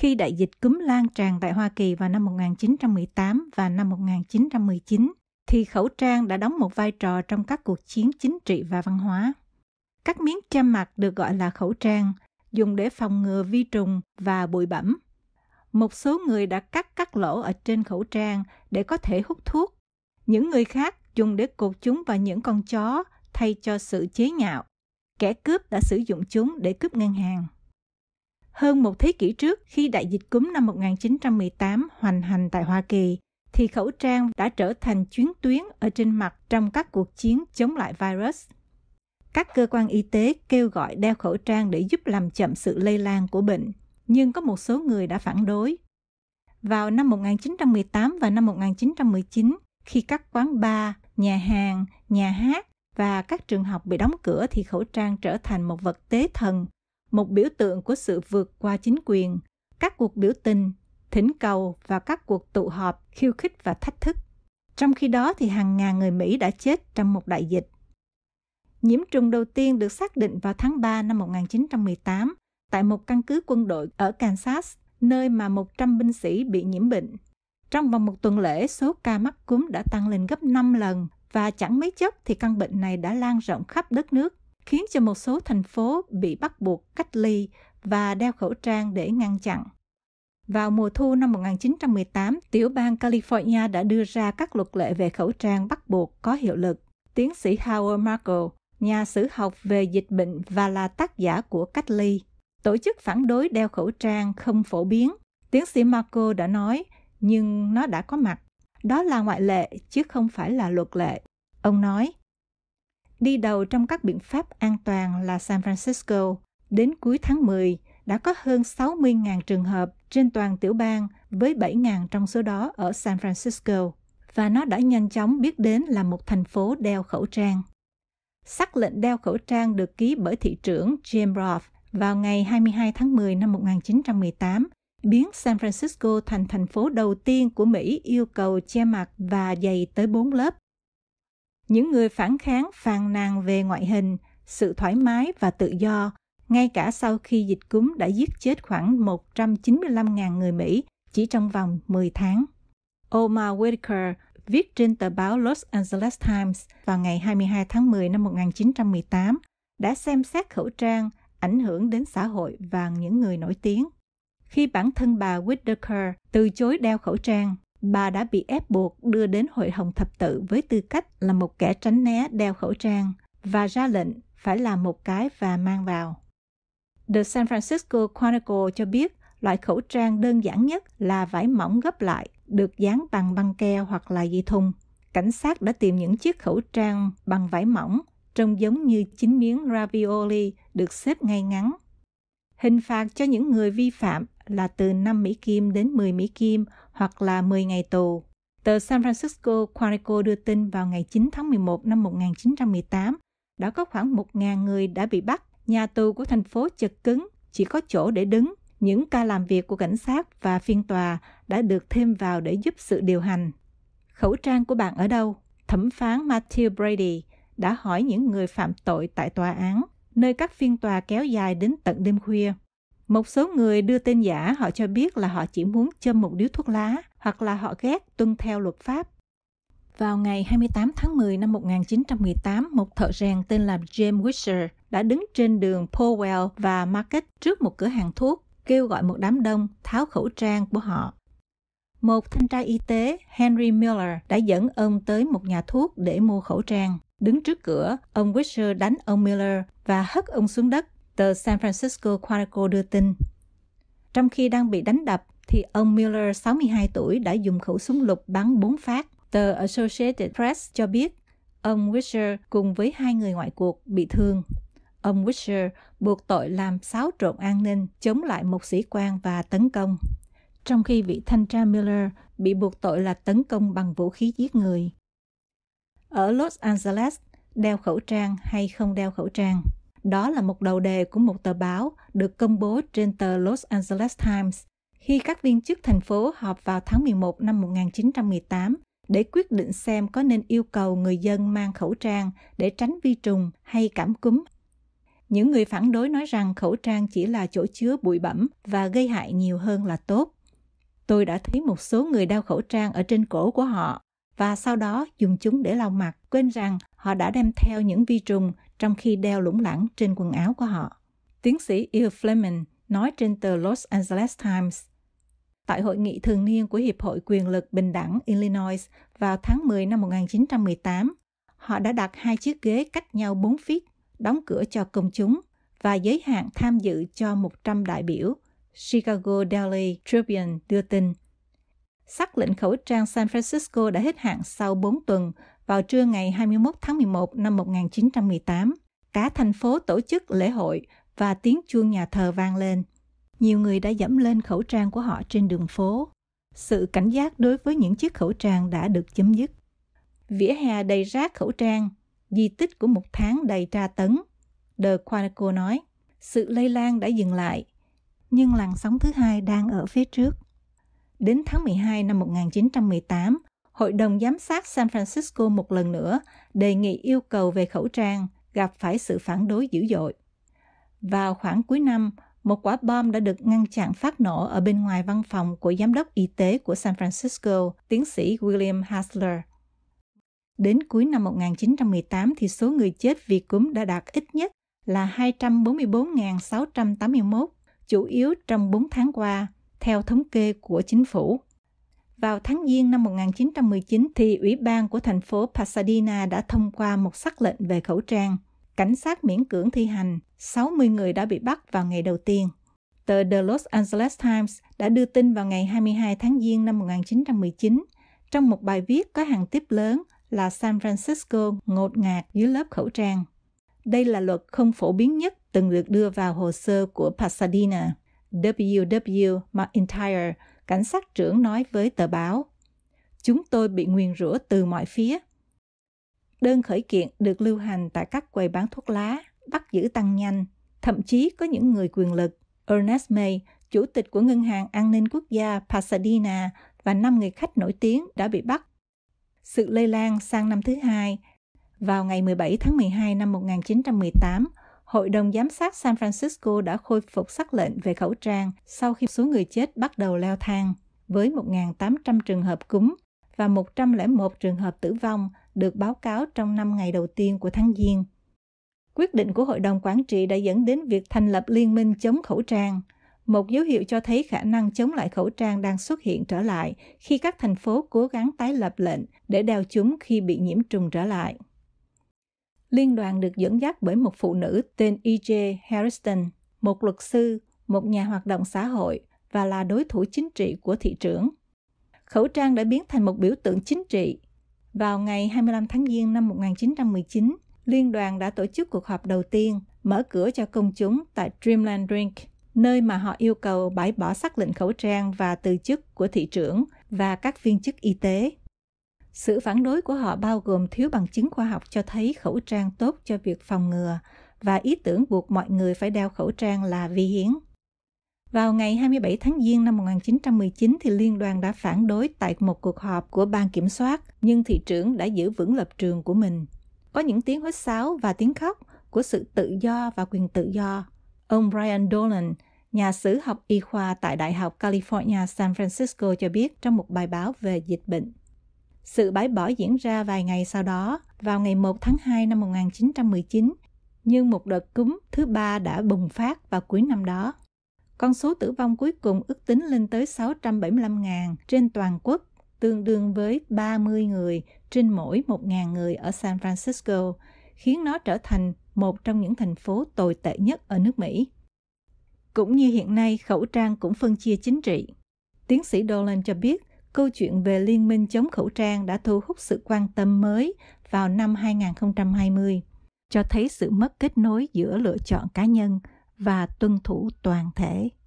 khi đại dịch cúm lan tràn tại Hoa Kỳ vào năm 1918 và năm 1919, thì khẩu trang đã đóng một vai trò trong các cuộc chiến chính trị và văn hóa. Các miếng che mặt được gọi là khẩu trang, dùng để phòng ngừa vi trùng và bụi bẩm. Một số người đã cắt các lỗ ở trên khẩu trang để có thể hút thuốc. Những người khác dùng để cột chúng vào những con chó thay cho sự chế nhạo. Kẻ cướp đã sử dụng chúng để cướp ngân hàng. Hơn một thế kỷ trước, khi đại dịch cúm năm 1918 hoành hành tại Hoa Kỳ, thì khẩu trang đã trở thành chuyến tuyến ở trên mặt trong các cuộc chiến chống lại virus. Các cơ quan y tế kêu gọi đeo khẩu trang để giúp làm chậm sự lây lan của bệnh, nhưng có một số người đã phản đối. Vào năm 1918 và năm 1919, khi các quán bar, nhà hàng, nhà hát và các trường học bị đóng cửa thì khẩu trang trở thành một vật tế thần một biểu tượng của sự vượt qua chính quyền, các cuộc biểu tình, thỉnh cầu và các cuộc tụ họp khiêu khích và thách thức. Trong khi đó thì hàng ngàn người Mỹ đã chết trong một đại dịch. Nhiễm trùng đầu tiên được xác định vào tháng 3 năm 1918 tại một căn cứ quân đội ở Kansas, nơi mà 100 binh sĩ bị nhiễm bệnh. Trong vòng một tuần lễ, số ca mắc cúm đã tăng lên gấp 5 lần và chẳng mấy chốc thì căn bệnh này đã lan rộng khắp đất nước khiến cho một số thành phố bị bắt buộc cách ly và đeo khẩu trang để ngăn chặn. Vào mùa thu năm 1918, tiểu bang California đã đưa ra các luật lệ về khẩu trang bắt buộc có hiệu lực. Tiến sĩ Howard Markle, nhà sử học về dịch bệnh và là tác giả của Cách ly, tổ chức phản đối đeo khẩu trang không phổ biến. Tiến sĩ Markle đã nói, nhưng nó đã có mặt. Đó là ngoại lệ chứ không phải là luật lệ. Ông nói, đi đầu trong các biện pháp an toàn là San Francisco. Đến cuối tháng 10, đã có hơn 60.000 trường hợp trên toàn tiểu bang với 7.000 trong số đó ở San Francisco và nó đã nhanh chóng biết đến là một thành phố đeo khẩu trang. Sắc lệnh đeo khẩu trang được ký bởi thị trưởng Jim Roth vào ngày 22 tháng 10 năm 1918, biến San Francisco thành thành phố đầu tiên của Mỹ yêu cầu che mặt và dày tới 4 lớp những người phản kháng phàn nàn về ngoại hình, sự thoải mái và tự do, ngay cả sau khi dịch cúm đã giết chết khoảng 195.000 người Mỹ chỉ trong vòng 10 tháng. Omar Whitaker viết trên tờ báo Los Angeles Times vào ngày 22 tháng 10 năm 1918 đã xem xét khẩu trang ảnh hưởng đến xã hội và những người nổi tiếng. Khi bản thân bà Whitaker từ chối đeo khẩu trang, bà đã bị ép buộc đưa đến Hội hồng Thập tự với tư cách là một kẻ tránh né đeo khẩu trang và ra lệnh phải làm một cái và mang vào. The San Francisco Chronicle cho biết loại khẩu trang đơn giản nhất là vải mỏng gấp lại, được dán bằng băng keo hoặc là dây thun. Cảnh sát đã tìm những chiếc khẩu trang bằng vải mỏng, trông giống như chín miếng ravioli được xếp ngay ngắn Hình phạt cho những người vi phạm là từ 5 Mỹ Kim đến 10 Mỹ Kim hoặc là 10 ngày tù. Tờ San Francisco Chronicle đưa tin vào ngày 9 tháng 11 năm 1918, đã có khoảng 1.000 người đã bị bắt. Nhà tù của thành phố chật cứng, chỉ có chỗ để đứng. Những ca làm việc của cảnh sát và phiên tòa đã được thêm vào để giúp sự điều hành. Khẩu trang của bạn ở đâu? Thẩm phán Matthew Brady đã hỏi những người phạm tội tại tòa án nơi các phiên tòa kéo dài đến tận đêm khuya. Một số người đưa tên giả họ cho biết là họ chỉ muốn châm một điếu thuốc lá hoặc là họ ghét tuân theo luật pháp. Vào ngày 28 tháng 10 năm 1918, một thợ rèn tên là James Wisher đã đứng trên đường Powell và Market trước một cửa hàng thuốc, kêu gọi một đám đông tháo khẩu trang của họ. Một thanh tra y tế, Henry Miller, đã dẫn ông tới một nhà thuốc để mua khẩu trang. Đứng trước cửa, ông Wisher đánh ông Miller và hất ông xuống đất, tờ San Francisco Chronicle đưa tin. Trong khi đang bị đánh đập, thì ông Miller, 62 tuổi, đã dùng khẩu súng lục bắn 4 phát. Tờ Associated Press cho biết ông Wisher cùng với hai người ngoại cuộc bị thương. Ông Wisher buộc tội làm xáo trộn an ninh, chống lại một sĩ quan và tấn công. Trong khi vị thanh tra Miller bị buộc tội là tấn công bằng vũ khí giết người ở Los Angeles, đeo khẩu trang hay không đeo khẩu trang. Đó là một đầu đề của một tờ báo được công bố trên tờ Los Angeles Times khi các viên chức thành phố họp vào tháng 11 năm 1918 để quyết định xem có nên yêu cầu người dân mang khẩu trang để tránh vi trùng hay cảm cúm. Những người phản đối nói rằng khẩu trang chỉ là chỗ chứa bụi bẩm và gây hại nhiều hơn là tốt. Tôi đã thấy một số người đeo khẩu trang ở trên cổ của họ và sau đó dùng chúng để lau mặt, quên rằng họ đã đem theo những vi trùng trong khi đeo lủng lẳng trên quần áo của họ. Tiến sĩ Ian Fleming nói trên tờ Los Angeles Times tại hội nghị thường niên của Hiệp hội Quyền lực Bình đẳng Illinois vào tháng 10 năm 1918. Họ đã đặt hai chiếc ghế cách nhau 4 feet, đóng cửa cho công chúng và giới hạn tham dự cho 100 đại biểu. Chicago Daily Tribune đưa tin Sắc lệnh khẩu trang San Francisco đã hết hạn sau 4 tuần vào trưa ngày 21 tháng 11 năm 1918. Cả thành phố tổ chức lễ hội và tiếng chuông nhà thờ vang lên. Nhiều người đã dẫm lên khẩu trang của họ trên đường phố. Sự cảnh giác đối với những chiếc khẩu trang đã được chấm dứt. Vỉa hè đầy rác khẩu trang, di tích của một tháng đầy tra tấn. The Chronicle nói, sự lây lan đã dừng lại, nhưng làn sóng thứ hai đang ở phía trước. Đến tháng 12 năm 1918, Hội đồng Giám sát San Francisco một lần nữa đề nghị yêu cầu về khẩu trang gặp phải sự phản đối dữ dội. Vào khoảng cuối năm, một quả bom đã được ngăn chặn phát nổ ở bên ngoài văn phòng của Giám đốc Y tế của San Francisco, tiến sĩ William Hasler. Đến cuối năm 1918 thì số người chết vì cúm đã đạt ít nhất là 244.681, chủ yếu trong 4 tháng qua, theo thống kê của chính phủ. Vào tháng Giêng năm 1919 thì Ủy ban của thành phố Pasadena đã thông qua một sắc lệnh về khẩu trang. Cảnh sát miễn cưỡng thi hành, 60 người đã bị bắt vào ngày đầu tiên. Tờ The Los Angeles Times đã đưa tin vào ngày 22 tháng Giêng năm 1919 trong một bài viết có hàng tiếp lớn là San Francisco ngột ngạt dưới lớp khẩu trang. Đây là luật không phổ biến nhất từng được đưa vào hồ sơ của Pasadena. W.W. McIntyre, cảnh sát trưởng nói với tờ báo. Chúng tôi bị nguyền rủa từ mọi phía. Đơn khởi kiện được lưu hành tại các quầy bán thuốc lá, bắt giữ tăng nhanh, thậm chí có những người quyền lực. Ernest May, chủ tịch của Ngân hàng An ninh Quốc gia Pasadena và 5 người khách nổi tiếng đã bị bắt. Sự lây lan sang năm thứ hai, vào ngày 17 tháng 12 năm 1918, Hội đồng giám sát San Francisco đã khôi phục sắc lệnh về khẩu trang sau khi số người chết bắt đầu leo thang, với 1.800 trường hợp cúm và 101 trường hợp tử vong được báo cáo trong 5 ngày đầu tiên của tháng Giêng. Quyết định của Hội đồng Quản trị đã dẫn đến việc thành lập Liên minh chống khẩu trang, một dấu hiệu cho thấy khả năng chống lại khẩu trang đang xuất hiện trở lại khi các thành phố cố gắng tái lập lệnh để đeo chúng khi bị nhiễm trùng trở lại. Liên đoàn được dẫn dắt bởi một phụ nữ tên E.J. Harrison, một luật sư, một nhà hoạt động xã hội và là đối thủ chính trị của thị trưởng. Khẩu trang đã biến thành một biểu tượng chính trị. Vào ngày 25 tháng Giêng năm 1919, liên đoàn đã tổ chức cuộc họp đầu tiên mở cửa cho công chúng tại Dreamland Drink, nơi mà họ yêu cầu bãi bỏ xác lệnh khẩu trang và từ chức của thị trưởng và các viên chức y tế. Sự phản đối của họ bao gồm thiếu bằng chứng khoa học cho thấy khẩu trang tốt cho việc phòng ngừa và ý tưởng buộc mọi người phải đeo khẩu trang là vi hiến. Vào ngày 27 tháng Giêng năm 1919 thì liên đoàn đã phản đối tại một cuộc họp của ban kiểm soát, nhưng thị trưởng đã giữ vững lập trường của mình. Có những tiếng huýt sáo và tiếng khóc của sự tự do và quyền tự do. Ông Brian Dolan, nhà sử học y khoa tại Đại học California San Francisco cho biết trong một bài báo về dịch bệnh sự bãi bỏ diễn ra vài ngày sau đó, vào ngày 1 tháng 2 năm 1919, nhưng một đợt cúm thứ ba đã bùng phát vào cuối năm đó. Con số tử vong cuối cùng ước tính lên tới 675.000 trên toàn quốc, tương đương với 30 người trên mỗi 1.000 người ở San Francisco, khiến nó trở thành một trong những thành phố tồi tệ nhất ở nước Mỹ. Cũng như hiện nay, khẩu trang cũng phân chia chính trị. Tiến sĩ Dolan cho biết, câu chuyện về liên minh chống khẩu trang đã thu hút sự quan tâm mới vào năm 2020, cho thấy sự mất kết nối giữa lựa chọn cá nhân và tuân thủ toàn thể.